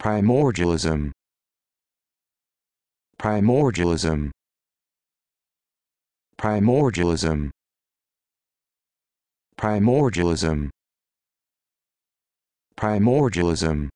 Primordialism. Primordialism. Primordialism. Primordialism. Primordialism.